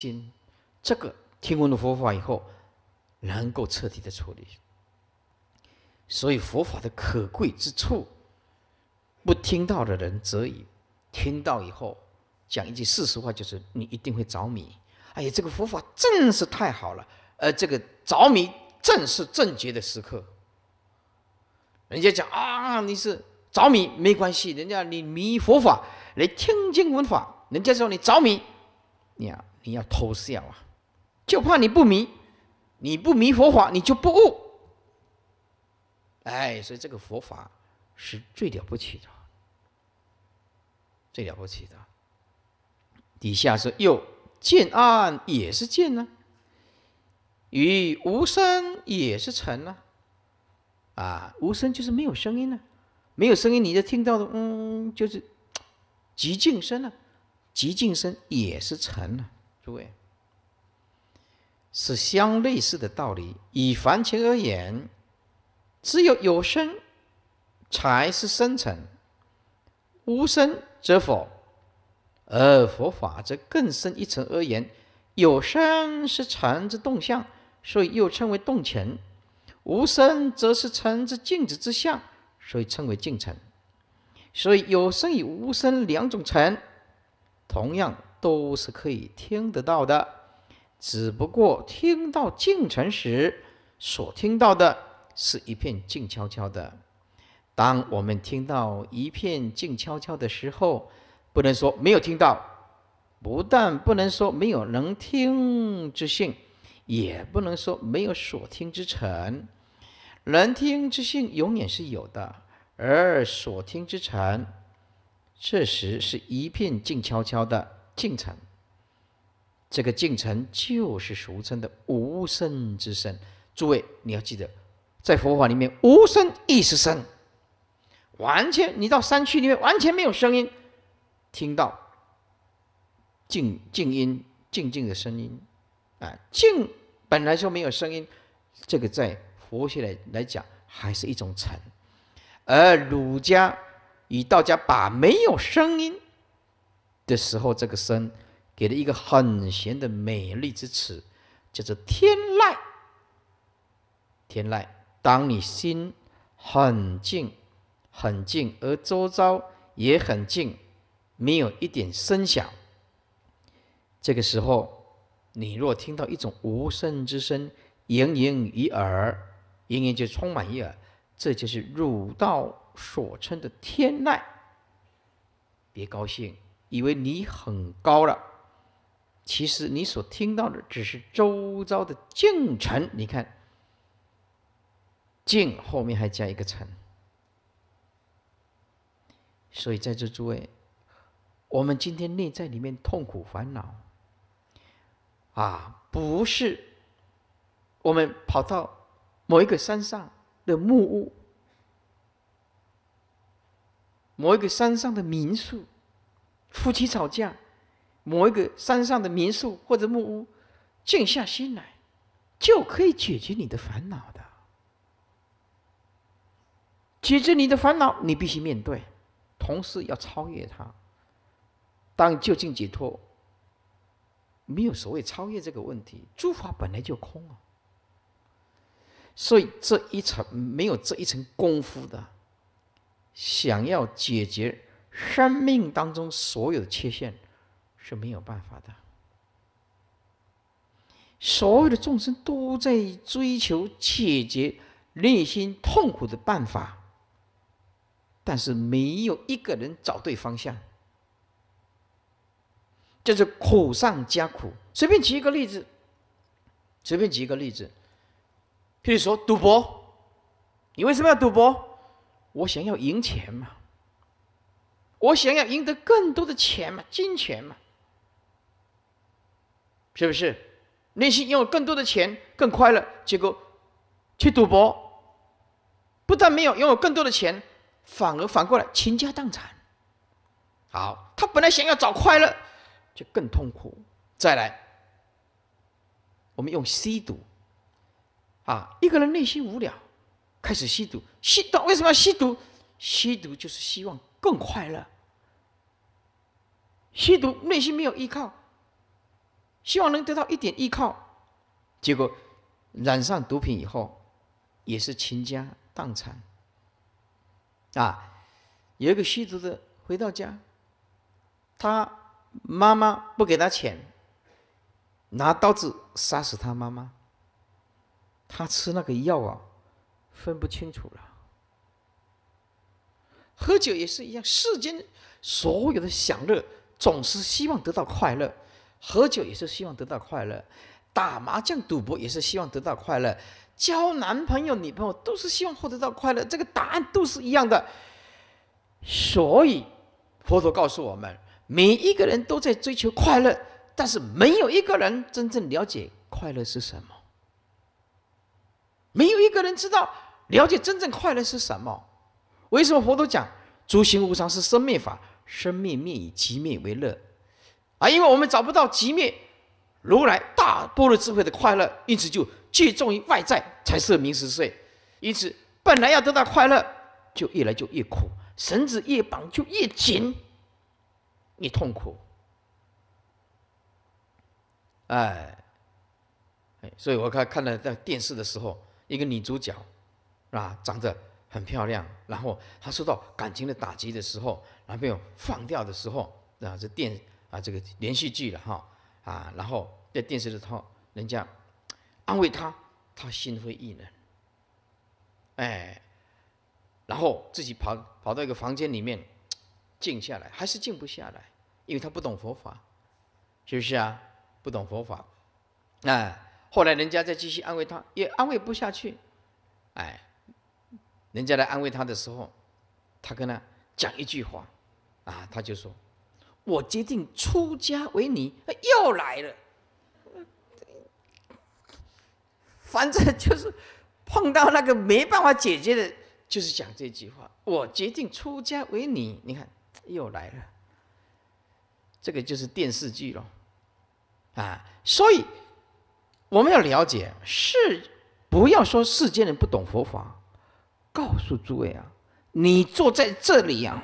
心，这个听闻了佛法以后，能够彻底的处理。所以佛法的可贵之处，不听到的人则已；听到以后，讲一句事实话，就是你一定会着迷。哎呀，这个佛法真是太好了。而这个着迷正是正觉的时刻。人家讲啊，你是着迷没关系，人家你迷佛法，你听经闻法，人家说你着迷，呀。你要偷笑啊！就怕你不迷，你不迷佛法，你就不悟。哎，所以这个佛法是最了不起的，最了不起的。底下说：又见暗也是见呢，与无声也是尘呢。啊，无声就是没有声音呢，没有声音你就听到了，嗯，就是寂静声呢，寂静声也是尘呢。诸位，是相类似的道理。以凡情而言，只有有生才是生成，无生则否；而佛法则更深一层而言，有生是禅之动向，所以又称为动尘；无生则是禅之静止之相，所以称为静尘。所以有生与无生两种尘，同样。都是可以听得到的，只不过听到静沉时，所听到的是一片静悄悄的。当我们听到一片静悄悄的时候，不能说没有听到，不但不能说没有能听之性，也不能说没有所听之沉。能听之性永远是有的，而所听之沉，这时是一片静悄悄的。进程。这个进程就是俗称的无声之声。诸位，你要记得，在佛法里面，无声亦是声，完全你到山区里面完全没有声音，听到静静音、静静的声音，啊，静本来说没有声音，这个在佛学来来讲还是一种沉，而儒家与道家把没有声音。的时候，这个声给了一个很闲的美丽之词，叫做天籁。天籁，当你心很静、很静，而周遭也很静，没有一点声响，这个时候，你若听到一种无声之声盈盈于耳，盈盈就充满于耳，这就是儒道所称的天籁。别高兴。以为你很高了，其实你所听到的只是周遭的近尘。你看，近后面还加一个尘，所以在这诸位，我们今天内在里面痛苦烦恼啊，不是我们跑到某一个山上的木屋，某一个山上的民宿。夫妻吵架，某一个山上的民宿或者木屋，静下心来，就可以解决你的烦恼的。解决你的烦恼，你必须面对，同时要超越它。当就近解脱，没有所谓超越这个问题，诸法本来就空啊。所以这一层没有这一层功夫的，想要解决。生命当中所有的缺陷是没有办法的，所有的众生都在追求解决内心痛苦的办法，但是没有一个人找对方向，就是苦上加苦。随便举一个例子，随便举一个例子，譬如说赌博，你为什么要赌博？我想要赢钱嘛。我想要赢得更多的钱嘛，金钱嘛，是不是？内心拥有更多的钱更快乐，结果去赌博，不但没有拥有更多的钱，反而反过来倾家荡产。好，他本来想要找快乐，就更痛苦。再来，我们用吸毒。啊，一个人内心无聊，开始吸毒。吸毒为什么要吸毒？吸毒就是希望。更快乐。吸毒内心没有依靠，希望能得到一点依靠，结果染上毒品以后，也是倾家荡产。啊，有一个吸毒的回到家，他妈妈不给他钱，拿刀子杀死他妈妈。他吃那个药啊，分不清楚了。喝酒也是一样，世间所有的享乐总是希望得到快乐，喝酒也是希望得到快乐，打麻将、赌博也是希望得到快乐，交男朋友、女朋友都是希望获得到快乐，这个答案都是一样的。所以，佛陀告诉我们，每一个人都在追求快乐，但是没有一个人真正了解快乐是什么，没有一个人知道了解真正快乐是什么。为什么佛陀讲“诸行无常，是生灭法；生灭灭以即灭为乐”啊？因为我们找不到极灭，如来大般若智慧的快乐，因此就聚重于外在，才舍名食睡。因此，本来要得到快乐，就越来就越苦，绳子越绑就越紧，越痛苦。哎，哎，所以我看看了在电视的时候，一个女主角，啊，长着。很漂亮。然后她受到感情的打击的时候，男朋友放掉的时候，啊，这电啊，这个连续剧了哈，啊，然后在电视的时候，人家安慰她，她心灰意冷，哎，然后自己跑跑到一个房间里面静下来，还是静不下来，因为她不懂佛法，是不是啊？不懂佛法，那后来人家再继续安慰她，也安慰不下去，哎。人家来安慰他的时候，他跟他讲一句话，啊，他就说：“我决定出家为尼，又来了，反正就是碰到那个没办法解决的，就是讲这句话：“我决定出家为尼。”你看，又来了，这个就是电视剧了，啊，所以我们要了解世，不要说世间人不懂佛法。告诉诸位啊，你坐在这里啊，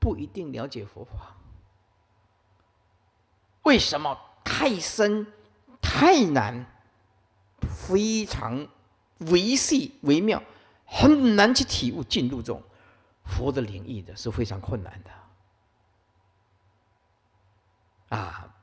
不一定了解佛法。为什么太深、太难、非常维细、微妙，很难去体悟进入这种佛的领域的是非常困难的啊！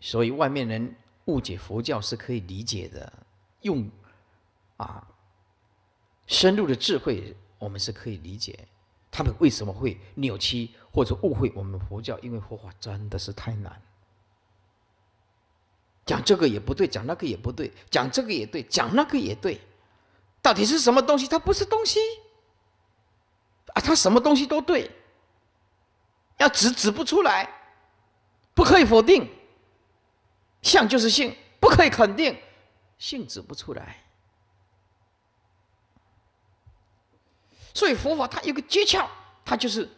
所以外面人误解佛教是可以理解的，用啊。深入的智慧，我们是可以理解他们为什么会扭曲或者误会我们佛教，因为佛法真的是太难。讲这个也不对，讲那个也不对，讲这个也对，讲那个也对，到底是什么东西？它不是东西啊！它什么东西都对，要指指不出来，不可以否定，相就是性，不可以肯定，性指不出来。所以佛法它有个诀窍，它就是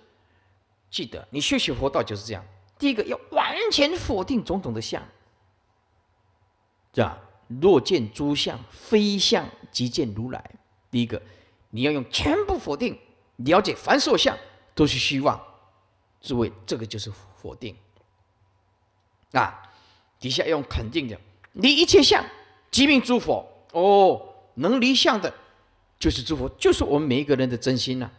记得你修习佛道就是这样。第一个要完全否定种种的相，是吧？若见诸相非相，即见如来。第一个，你要用全部否定，了解凡所相都是虚妄。诸位，这个就是否定啊。底下用肯定的，离一切相，即命诸佛。哦，能离相的。就是诸佛，就是我们每一个人的真心呐。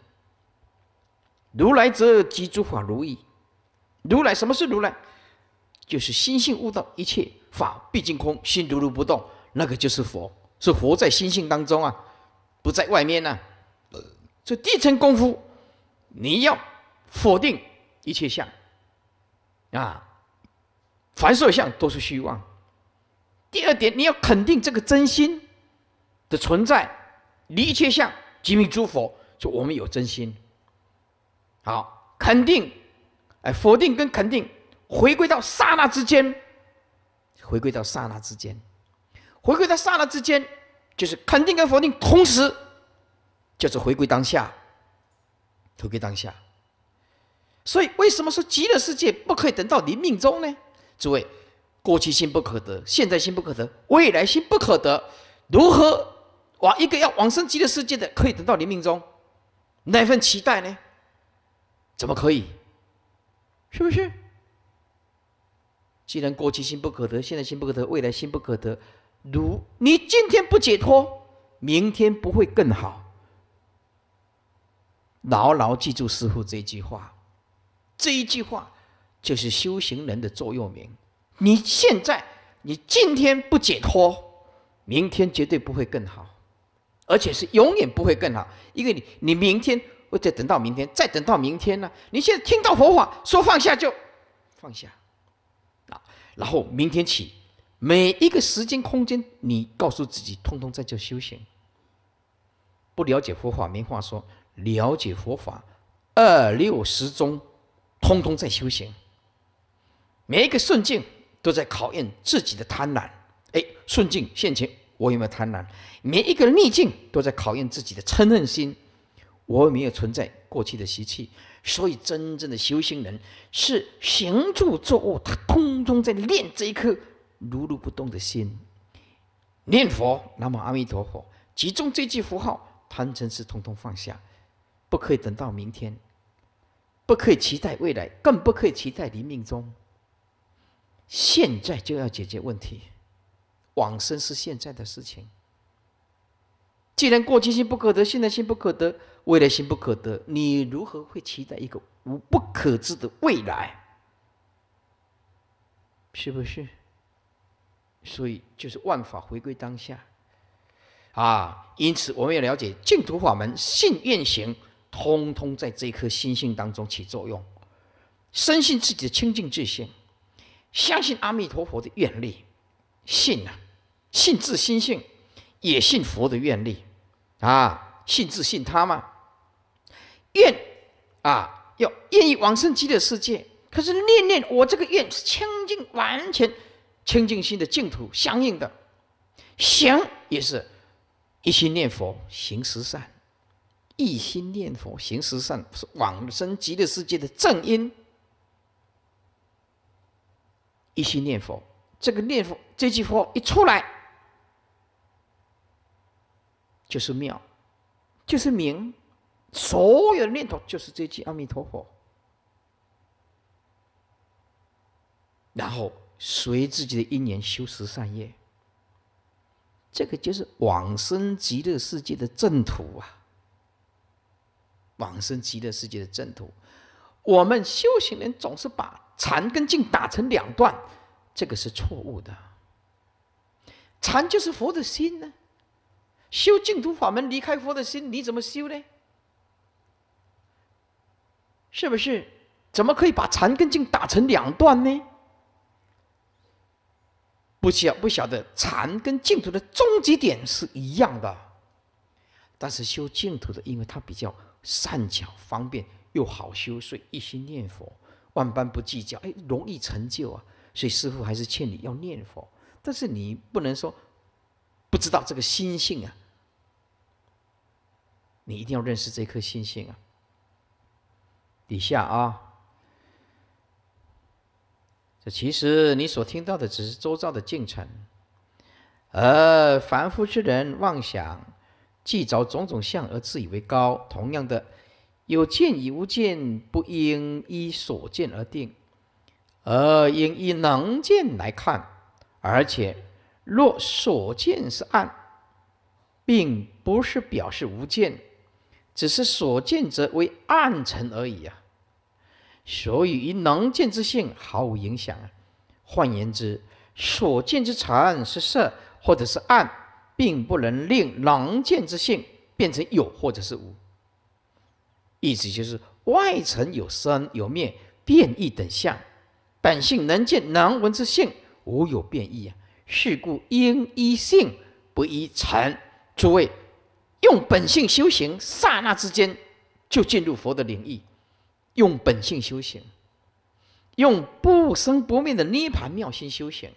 如来则即诸法如意，如来什么是如来？就是心性悟到一切法毕竟空，心如如不动，那个就是佛，是佛在心性当中啊，不在外面呢。这第一层功夫，你要否定一切相啊，凡所相都是虚妄。第二点，你要肯定这个真心的存在。离一切相，即命诸佛。说我们有真心，好，肯定，哎，否定跟肯定，回归到刹那之间，回归到刹那之间，回归到刹那之间，就是肯定跟否定同时，就是回归当下，回归当下。所以为什么说极乐世界不可以等到临命中呢？诸位，过去心不可得，现在心不可得，未来心不可得，如何？哇！一个要往生极乐世界的，可以等到临命中，那份期待呢？怎么可以？是不是？既然过去心不可得，现在心不可得，未来心不可得，如你今天不解脱，明天不会更好。牢牢记住师傅这一句话，这一句话就是修行人的座右铭。你现在，你今天不解脱，明天绝对不会更好。而且是永远不会更好，因为你，你明天或者等到明天，再等到明天呢？你现在听到佛法说放下就放下，啊，然后明天起，每一个时间空间，你告诉自己，通通在这修行。不了解佛法，没话说了解佛法，二六十中，通通在修行。每一个顺境都在考验自己的贪婪，哎，顺境现前。我有没有贪婪？每一个逆境都在考验自己的嗔恨心。我有没有存在过去的习气，所以真正的修行人是行住坐卧，他通通在练这一颗如如不动的心。念佛，南无阿弥陀佛。集中这句符号，贪嗔痴通通放下，不可以等到明天，不可以期待未来，更不可以期待黎明中。现在就要解决问题。往生是现在的事情。既然过去心不可得，现在心不可得，未来心不可得，你如何会期待一个无不可知的未来？是不是？所以就是万法回归当下啊！因此我们要了解净土法门，信愿行通通在这一颗心性当中起作用。深信自己的清净自性，相信阿弥陀佛的愿力，信啊！信自心性，也信佛的愿力，啊，信自信他吗？愿啊，要愿意往生极乐世界，可是念念我这个愿是清净完全清净心的净土相应的行也是一心念佛行十善，一心念佛行十善是往生极乐世界的正因。一心念佛，这个念佛这句佛一出来。就是妙，就是明，所有的念头就是这句“阿弥陀佛”，然后随自己的因缘修十善业，这个就是往生极乐世界的正途啊！往生极乐世界的正途，我们修行人总是把禅跟净打成两段，这个是错误的。禅就是佛的心呢。修净土法门，离开佛的心，你怎么修呢？是不是？怎么可以把禅跟净打成两段呢？不晓不晓得，禅跟净土的终极点是一样的，但是修净土的，因为它比较善巧方便又好修，所以一心念佛，万般不计较，哎，容易成就啊。所以师傅还是劝你要念佛，但是你不能说。不知道这个心性啊，你一定要认识这颗心性啊。底下啊，这其实你所听到的只是周遭的进程，而凡夫之人妄想，既着种种相而自以为高。同样的，有见与无见，不应依所见而定，而应依能见来看，而且。若所见是暗，并不是表示无见，只是所见者为暗沉而已啊。所以与能见之性毫无影响啊。换言之，所见之尘是色或者是暗，并不能令能见之性变成有或者是无。意思就是外层有生有灭变异等相，本性能见能闻之性无有变异啊。是故应依性，不依禅。诸位，用本性修行，刹那之间就进入佛的领域。用本性修行，用不生不灭的涅盘妙心修行，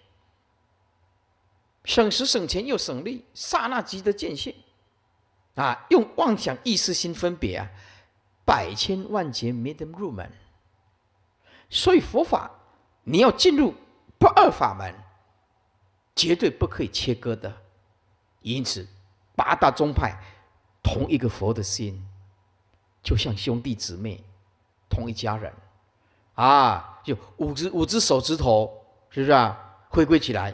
省时省钱又省力，刹那即得见性。啊，用妄想意识心分别啊，百千万劫没得入门。所以佛法，你要进入不二法门。绝对不可以切割的，因此八大宗派同一个佛的心，就像兄弟姊妹，同一家人，啊，就五只五只手指头，是不是啊？回归起来。